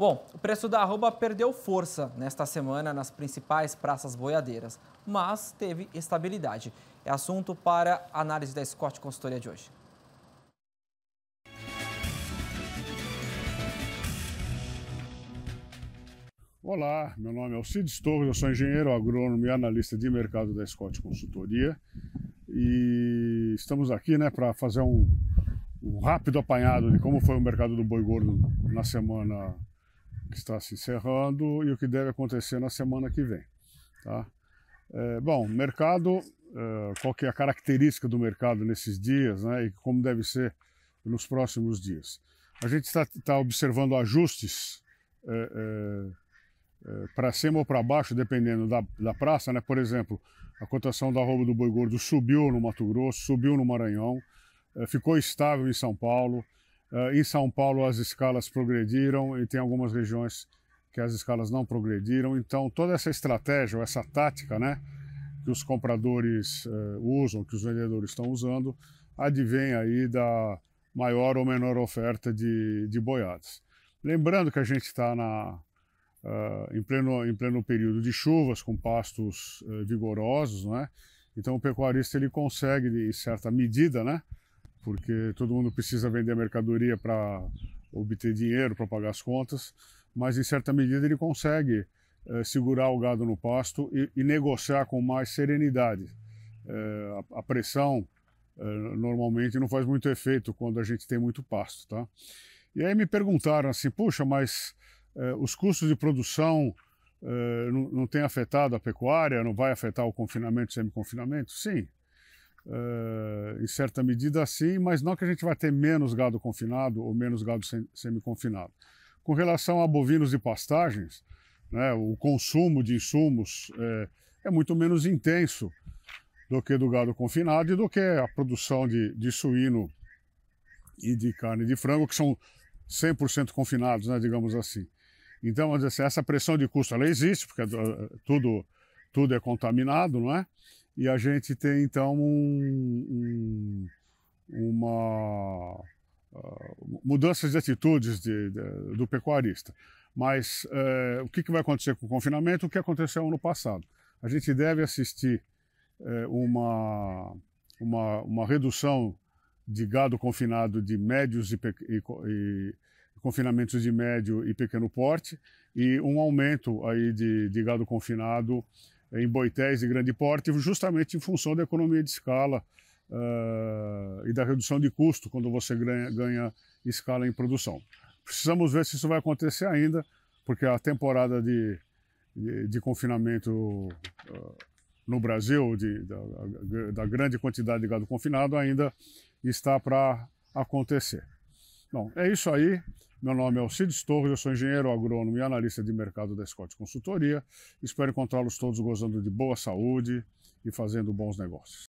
Bom, o preço da arroba perdeu força nesta semana nas principais praças boiadeiras, mas teve estabilidade. É assunto para a análise da Scott Consultoria de hoje. Olá, meu nome é Alcides Torres, eu sou engenheiro agrônomo e analista de mercado da Scott Consultoria e estamos aqui né, para fazer um, um rápido apanhado de como foi o mercado do boi gordo na semana que está se encerrando e o que deve acontecer na semana que vem. Tá? É, bom, mercado, é, qual que é a característica do mercado nesses dias né, e como deve ser nos próximos dias? A gente está tá observando ajustes é, é, é para cima ou para baixo, dependendo da, da praça. Né? Por exemplo, a cotação da roupa do boi gordo subiu no Mato Grosso, subiu no Maranhão, é, ficou estável em São Paulo, Uh, em São Paulo as escalas progrediram e tem algumas regiões que as escalas não progrediram. Então toda essa estratégia, ou essa tática, né, que os compradores uh, usam, que os vendedores estão usando, advém aí da maior ou menor oferta de, de boiadas. Lembrando que a gente está na uh, em, pleno, em pleno período de chuvas, com pastos eh, vigorosos, né? então o pecuarista ele consegue, em certa medida, né, porque todo mundo precisa vender mercadoria para obter dinheiro para pagar as contas, mas em certa medida ele consegue eh, segurar o gado no pasto e, e negociar com mais serenidade. Eh, a, a, pressão eh, normalmente não faz muito efeito quando a gente tem muito pasto, tá? E aí me perguntaram assim, puxa, mas os custos de produção não, não tem afetado a pecuária, não vai afetar o confinamento, semi-confinamento? Sim, em certa medida sim, mas não que a gente vai ter menos gado confinado ou menos gado semi-confinado. Com relação a bovinos de pastagens, né, o consumo de insumos é, é, muito menos intenso do que do gado confinado e do que a produção de, de suíno e de carne de frango, que são 100% confinados, né, digamos assim. Então, assim, essa pressão de custo ela existe, porque eh, tudo, tudo é contaminado, não é? E a gente tem então um, um, uma uh, mudanças de atitudes de, de, do pecuarista. Mas uh, o que, que, vai acontecer com o confinamento? O que aconteceu ano passado? A gente deve assistir uh, uma, uma, uma, redução de gado confinado de médios e, e, e confinamentos de médio e pequeno porte e um aumento aí de, de gado confinado em boitéis de grande porte, justamente em função da economia de escala uh, e da redução de custo quando você ganha, ganha, escala em produção. Precisamos ver se isso vai acontecer ainda, porque a temporada de, de, de confinamento uh, no Brasil, de, da, da, grande quantidade de gado confinado, ainda está para acontecer. Bom, é isso aí. Meu nome é Alcides Torres, eu sou engenheiro agrônomo e analista de mercado da Scott Consultoria. Espero encontrá-los todos gozando de boa saúde e fazendo bons negócios.